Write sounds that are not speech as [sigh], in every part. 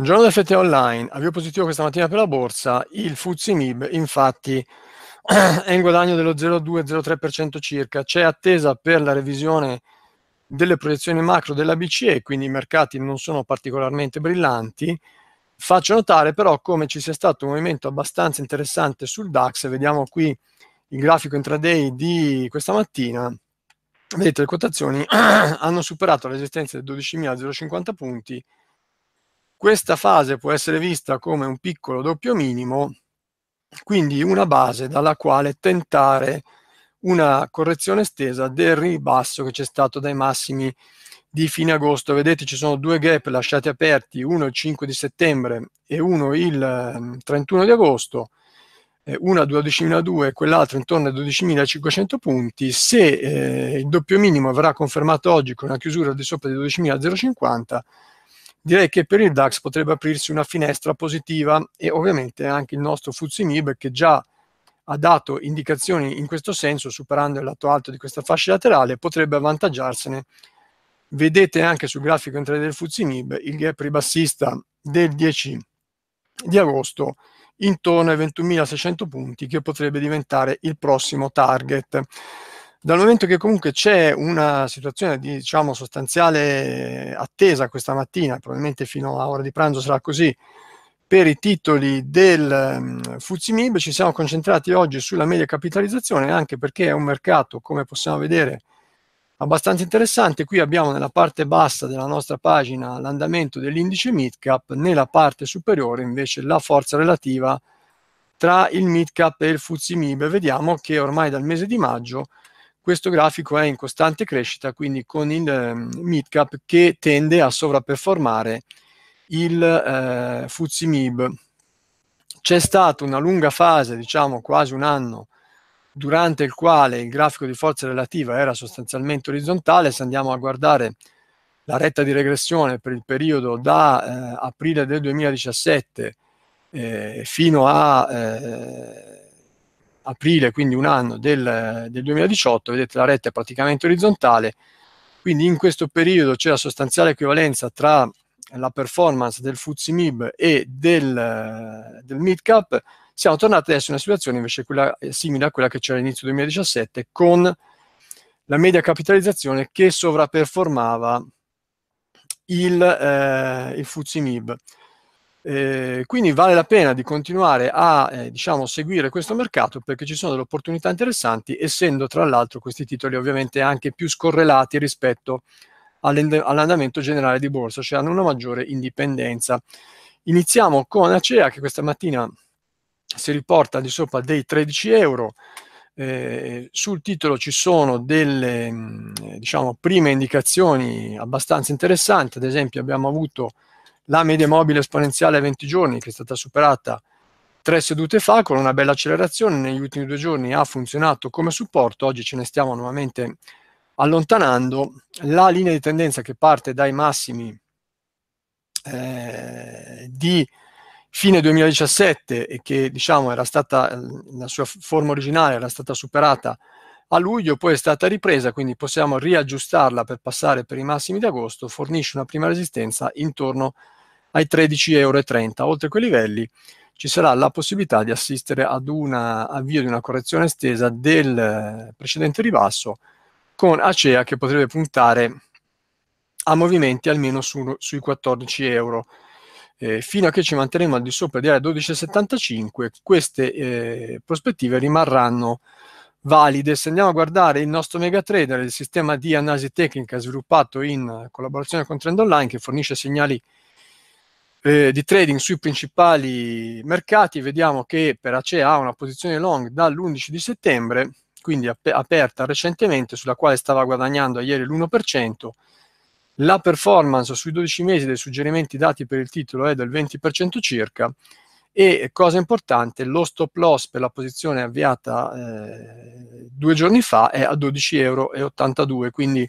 Buongiorno da FT Online, avvio positivo questa mattina per la borsa, il Fuzzi MIB infatti [clears throat] è in guadagno dello 0,2-0,3% circa, c'è attesa per la revisione delle proiezioni macro della BCE, quindi i mercati non sono particolarmente brillanti, faccio notare però come ci sia stato un movimento abbastanza interessante sul DAX, vediamo qui il grafico intraday di questa mattina, vedete le quotazioni [clears throat] hanno superato la resistenza dei 12.050 punti, questa fase può essere vista come un piccolo doppio minimo, quindi una base dalla quale tentare una correzione estesa del ribasso che c'è stato dai massimi di fine agosto. Vedete ci sono due gap lasciati aperti, uno il 5 di settembre e uno il 31 ehm, di agosto, eh, una a 12.002 e quell'altra intorno ai 12.500 punti. Se eh, il doppio minimo verrà confermato oggi con una chiusura di sopra di 12.050, direi che per il DAX potrebbe aprirsi una finestra positiva e ovviamente anche il nostro Fuzzinib che già ha dato indicazioni in questo senso, superando il lato alto di questa fascia laterale, potrebbe avvantaggiarsene. Vedete anche sul grafico intraday del Fuzzinib il gap ribassista del 10 di agosto intorno ai 21.600 punti che potrebbe diventare il prossimo target dal momento che comunque c'è una situazione di diciamo, sostanziale eh, attesa questa mattina, probabilmente fino a ora di pranzo sarà così, per i titoli del um, ehm, Fuzimib, ci siamo concentrati oggi sulla media capitalizzazione anche perché è un mercato, come possiamo vedere, abbastanza interessante. Qui abbiamo nella parte bassa della nostra pagina l'andamento dell'indice midcap, nella parte superiore invece la forza relativa tra il midcap e il Fuzimib. Vediamo che ormai dal mese di maggio questo grafico è in costante crescita, quindi con il um, midcap che tende a sovraperformare il eh, Fuzimib. C'è stata una lunga fase, diciamo quasi un anno, durante il quale il grafico di forza relativa era sostanzialmente orizzontale. Se andiamo a guardare la retta di regressione per il periodo da eh, aprile del 2017 eh, fino a eh, aprile, quindi un anno del, del 2018, vedete la retta è praticamente orizzontale, quindi in questo periodo c'è la sostanziale equivalenza tra la performance del FTSE MIB e del, del mid cap, siamo tornati adesso in una situazione invece quella, simile a quella che c'era all'inizio 2017 con la media capitalizzazione che sovraperformava il, eh, il FTSE MIB. Eh, quindi vale la pena di continuare a eh, diciamo, seguire questo mercato perché ci sono delle opportunità interessanti, essendo tra l'altro questi titoli ovviamente anche più scorrelati rispetto all'andamento generale di borsa, cioè hanno una maggiore indipendenza. Iniziamo con Acea che questa mattina si riporta di sopra dei 13 euro. Eh, sul titolo ci sono delle mm, diciamo, prime indicazioni abbastanza interessanti, ad esempio abbiamo avuto la media mobile esponenziale a 20 giorni, che è stata superata tre sedute fa con una bella accelerazione, negli ultimi due giorni ha funzionato come supporto, oggi ce ne stiamo nuovamente allontanando. La linea di tendenza che parte dai massimi eh, di fine 2017 e che diciamo era stata la sua forma originale era stata superata a luglio poi è stata ripresa, quindi possiamo riaggiustarla per passare per i massimi di agosto, fornisce una prima resistenza intorno ai 13,30 euro. Oltre quei livelli ci sarà la possibilità di assistere ad un avvio di una correzione estesa del precedente ribasso con Acea che potrebbe puntare a movimenti almeno su, sui 14 euro. Eh, fino a che ci manteremo al di sopra di area 12,75 queste eh, prospettive rimarranno valide, se andiamo a guardare il nostro MegaTrader, il sistema di analisi tecnica sviluppato in collaborazione con Trend Online, che fornisce segnali eh, di trading sui principali mercati, vediamo che per ACE ha una posizione long dall'11 di settembre, quindi ap- aperta recentemente, sulla quale stava guadagnando ieri l'1%, la performance sui 12 mesi dei suggerimenti dati per il titolo è del 20% circa, e cosa importante lo stop loss per la posizione avviata eh, due giorni fa è a 12,82 euro quindi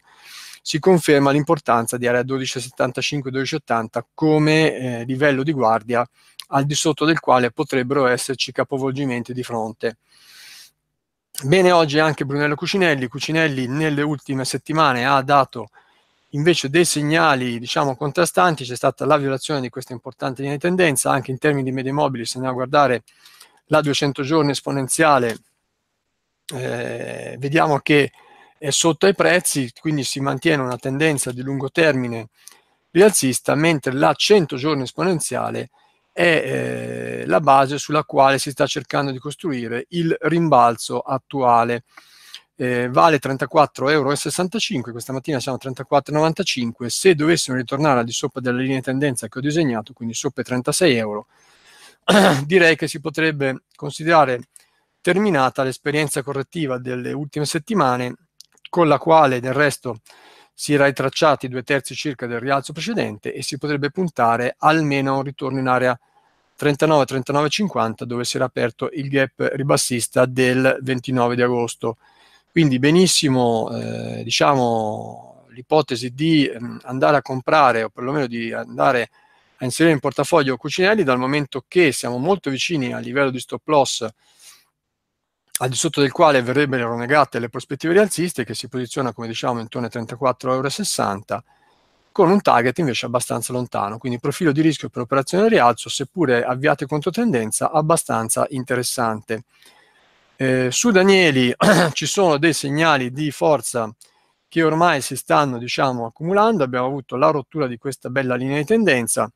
si conferma l'importanza di area 12,75-12,80 come eh, livello di guardia al di sotto del quale potrebbero esserci capovolgimenti di fronte. Bene oggi anche Brunello Cucinelli, Cucinelli nelle ultime settimane ha dato invece dei segnali diciamo, contrastanti c'è stata la violazione di questa importante linea di tendenza, anche in termini di media mobili, se andiamo a guardare la 200 giorni esponenziale, eh, vediamo che è sotto ai prezzi, quindi si mantiene una tendenza di lungo termine rialzista, mentre la 100 giorni esponenziale è eh, la base sulla quale si sta cercando di costruire il rimbalzo attuale eh, vale 34,65 euro, questa mattina siamo a 34,95, se dovessimo ritornare al di sopra della linea di tendenza che ho disegnato, quindi sopra i 36 euro, [clears throat] direi che si potrebbe considerare terminata l'esperienza correttiva delle ultime settimane, con la quale del resto si era ritracciati due terzi circa del rialzo precedente e si potrebbe puntare almeno a un ritorno in area 39 39 dove si era aperto il gap ribassista del 29 di agosto. Quindi benissimo, eh, diciamo, l'ipotesi di mh, mm, andare a comprare o perlomeno di andare a inserire in portafoglio Cucinelli dal momento che siamo molto vicini al livello di stop loss al di sotto del quale verrebbero negate le prospettive rialziste che si posiziona come diciamo intorno ai 34,60 euro con un target invece abbastanza lontano, quindi profilo di rischio per operazione rialzo seppure avviate contro tendenza abbastanza interessante. Eh, su Danieli [clears throat] ci sono dei segnali di forza che ormai si stanno diciamo, accumulando, abbiamo avuto la rottura di questa bella linea di tendenza,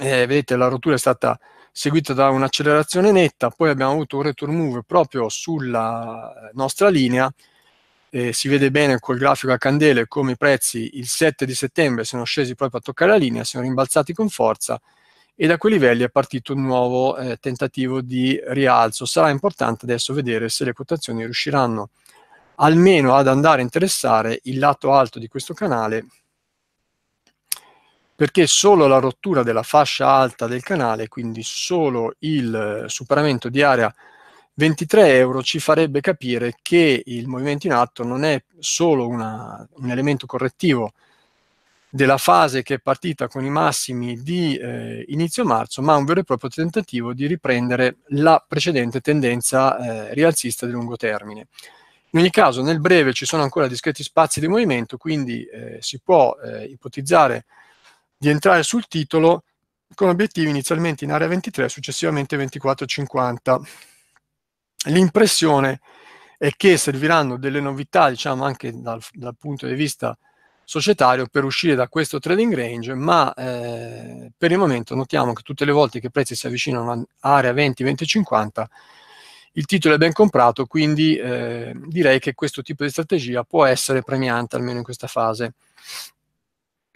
eh, vedete la rottura è stata seguita da un'accelerazione netta, poi abbiamo avuto un return move proprio sulla nostra linea, eh, si vede bene col grafico a candele come i prezzi il 7 di settembre sono scesi proprio a toccare la linea, sono rimbalzati con forza, e da quei livelli è partito un nuovo eh, tentativo di rialzo. Sarà importante adesso vedere se le quotazioni riusciranno almeno ad andare a interessare il lato alto di questo canale perché solo la rottura della fascia alta del canale, quindi solo il eh, superamento di area 23 euro ci farebbe capire che il movimento in atto non è solo una, un elemento correttivo della fase che è partita con i massimi di eh, inizio marzo, ma un vero e proprio tentativo di riprendere la precedente tendenza eh, rialzista di lungo termine. In ogni caso, nel breve ci sono ancora discreti spazi di movimento, quindi eh, si può eh, ipotizzare di entrare sul titolo con obiettivi inizialmente in area 23, successivamente 24,50. L'impressione è che serviranno delle novità, diciamo anche dal, dal punto di vista societario per uscire da questo trading range, ma eh, per il momento notiamo che tutte le volte che i prezzi si avvicinano all'area 20-20-50, il titolo è ben comprato, quindi eh, direi che questo tipo di strategia può essere premiante, almeno in questa fase.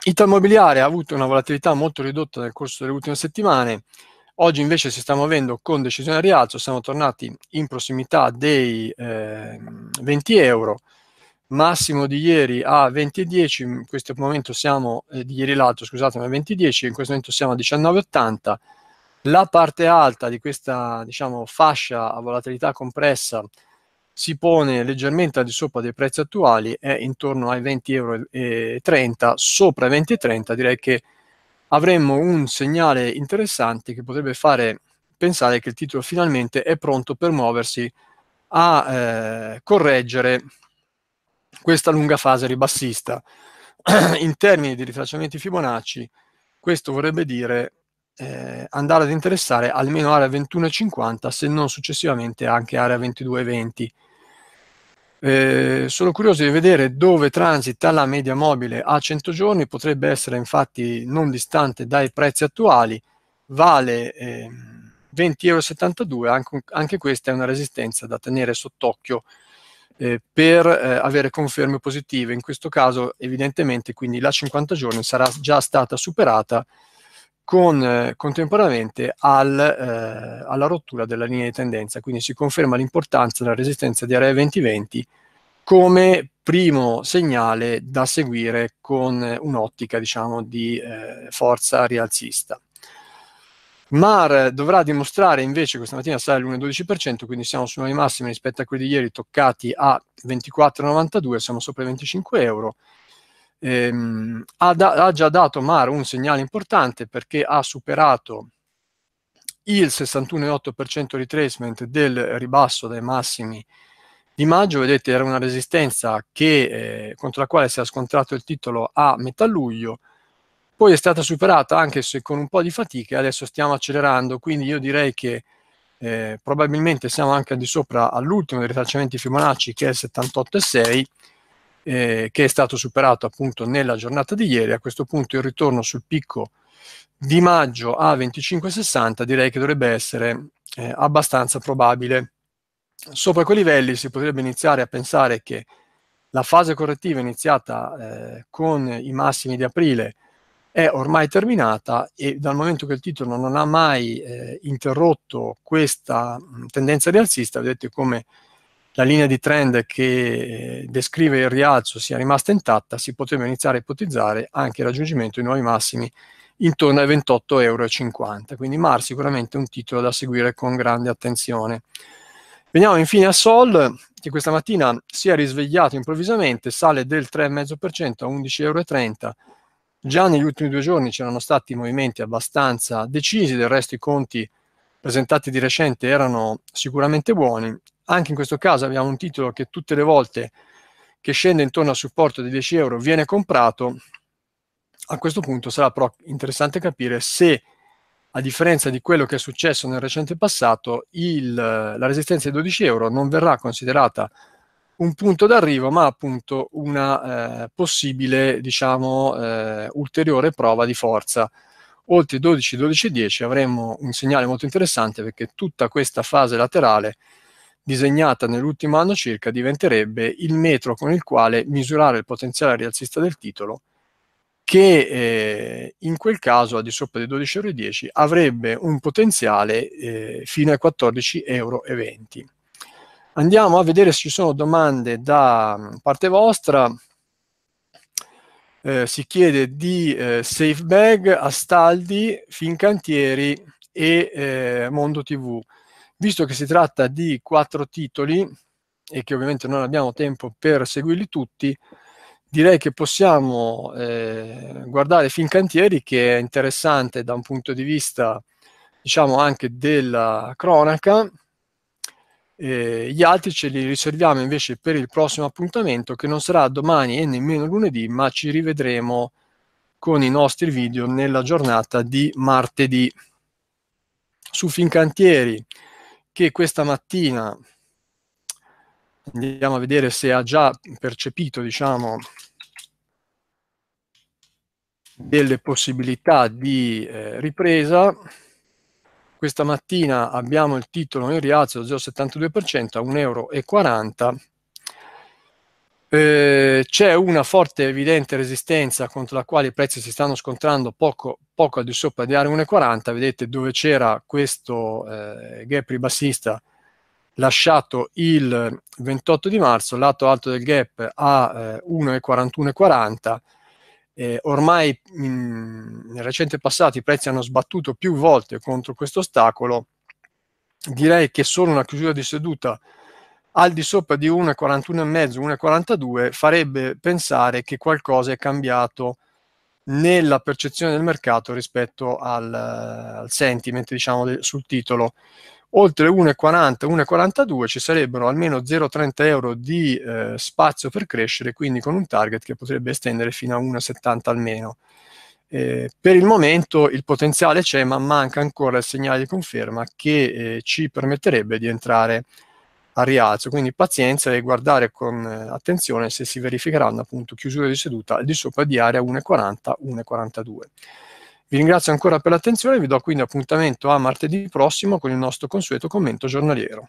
Italia Intermobiliare ha avuto una volatilità molto ridotta nel corso delle ultime settimane, oggi invece si sta muovendo con decisione a rialzo, siamo tornati in prossimità dei eh, 20 euro, massimo di ieri a 20,10, in questo momento siamo, eh, di ieri l'altro scusatemi, a 20,10, in questo momento siamo a 19,80, la parte alta di questa diciamo, fascia a volatilità compressa si pone leggermente al di sopra dei prezzi attuali, è intorno ai 20,30 euro, sopra i 20,30 direi che avremmo un segnale interessante che potrebbe fare pensare che il titolo finalmente è pronto per muoversi a eh, correggere questa lunga fase ribassista. [clears throat] In termini di rifacciamenti Fibonacci, questo vorrebbe dire eh, andare ad interessare almeno area 21,50 se non successivamente anche area 22,20. Eh, sono curioso di vedere dove transita la media mobile a 100 giorni, potrebbe essere infatti non distante dai prezzi attuali, vale eh, 20,72 euro, anche, anche questa è una resistenza da tenere sott'occhio eh, per eh, avere conferme positive. In questo caso evidentemente quindi la 50 giorni sarà già stata superata con, eh, contemporaneamente al, eh, alla rottura della linea di tendenza, quindi si conferma l'importanza della resistenza di area 2020 come primo segnale da seguire con un'ottica diciamo, di eh, forza rialzista. MAR dovrà dimostrare invece questa mattina sale l'1,12%, quindi siamo su nuovi massimi rispetto a quelli di ieri toccati a 24,92, siamo sopra i 25 euro. Ehm, ha, da, ha, già dato MAR un segnale importante perché ha superato il 61,8% retracement del ribasso dai massimi di maggio, vedete era una resistenza che, eh, contro la quale si è scontrato il titolo a metà luglio, poi è stata superata anche se con un po' di fatica e adesso stiamo accelerando, quindi io direi che eh, probabilmente siamo anche al di sopra all'ultimo dei ritracciamenti Fibonacci che è il 78,6 eh, che è stato superato appunto nella giornata di ieri, a questo punto il ritorno sul picco di maggio a 25,60 direi che dovrebbe essere eh, abbastanza probabile. Sopra quei livelli si potrebbe iniziare a pensare che la fase correttiva iniziata eh, con i massimi di aprile è ormai terminata e dal momento che il titolo non ha mai eh, interrotto questa mm, tendenza rialzista, vedete come la linea di trend che eh, descrive il rialzo sia rimasta intatta, si poteva iniziare a ipotizzare anche il raggiungimento di nuovi massimi intorno ai 28,50 euro. Quindi MAR sicuramente è un titolo da seguire con grande attenzione. Veniamo infine a Sol, che questa mattina si è risvegliato improvvisamente, sale del 3,5% a 11,30 euro Già negli ultimi due giorni c'erano stati movimenti abbastanza decisi, del resto i conti presentati di recente erano sicuramente buoni. Anche in questo caso abbiamo un titolo che tutte le volte che scende intorno al supporto di 10 euro viene comprato. A questo punto sarà però interessante capire se, a differenza di quello che è successo nel recente passato, il, la resistenza di 12 euro non verrà considerata un punto d'arrivo, ma appunto una eh, possibile, diciamo, eh, ulteriore prova di forza. Oltre 12, 12, 10 avremo un segnale molto interessante perché tutta questa fase laterale disegnata nell'ultimo anno circa diventerebbe il metro con il quale misurare il potenziale rialzista del titolo che eh, in quel caso al di sopra dei 12,10 euro avrebbe un potenziale eh, fino ai 14,20 euro. Andiamo a vedere se ci sono domande da parte vostra. Eh, si chiede di eh, SafeBag, Astaldi, Fincantieri e eh, Mondo TV. Visto che si tratta di quattro titoli e che ovviamente non abbiamo tempo per seguirli tutti, direi che possiamo eh, guardare Fincantieri che è interessante da un punto di vista diciamo anche della cronaca eh, gli altri ce li riserviamo invece per il prossimo appuntamento che non sarà domani e nemmeno lunedì, ma ci rivedremo con i nostri video nella giornata di martedì. Su Fincantieri, che questa mattina andiamo a vedere se ha già percepito, diciamo, delle possibilità di eh, ripresa. Questa mattina abbiamo il titolo in rialzo 0,72% a 1,40 euro. Eh, c'è una forte e evidente resistenza contro la quale i prezzi si stanno scontrando poco, poco al di sopra di area 1,40. Vedete dove c'era questo eh, gap ribassista lasciato il 28 di marzo, lato alto del gap a eh, 1,41,40 eh, ormai mh, mhmm, nel recente passato i prezzi hanno sbattuto più volte contro questo ostacolo, direi che solo una chiusura di seduta al di sopra di 1,41,5, 1,42 farebbe pensare che qualcosa è cambiato nella percezione del mercato rispetto al, al sentiment, diciamo, de, sul titolo oltre 1,40, 1,42 ci sarebbero almeno 0,30 euro di eh, spazio per crescere, quindi con un target che potrebbe estendere fino a 1,70 almeno. Eh, per il momento il potenziale c'è, ma manca ancora il segnale di conferma che eh, ci permetterebbe di entrare a rialzo, quindi pazienza e guardare con eh, attenzione se si verificheranno appunto chiusure di seduta al di sopra di area 1,40-1,42. Vi ringrazio ancora per l'attenzione e vi do quindi appuntamento a martedì prossimo con il nostro consueto commento giornaliero.